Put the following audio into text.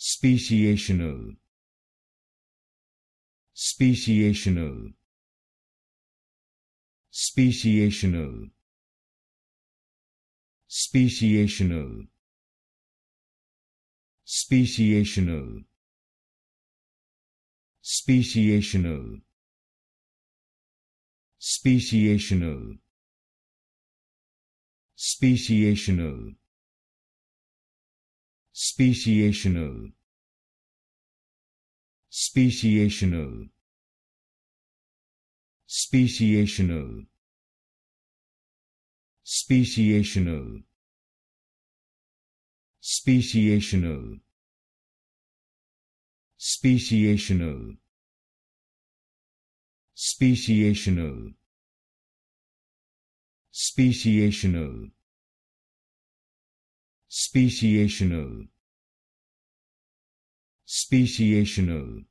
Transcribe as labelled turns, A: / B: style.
A: speciational speciational speciational speciational speciational speciational speciational speciational speciational speciational speciational speciational speciational speciational speciational speciational speciational speciational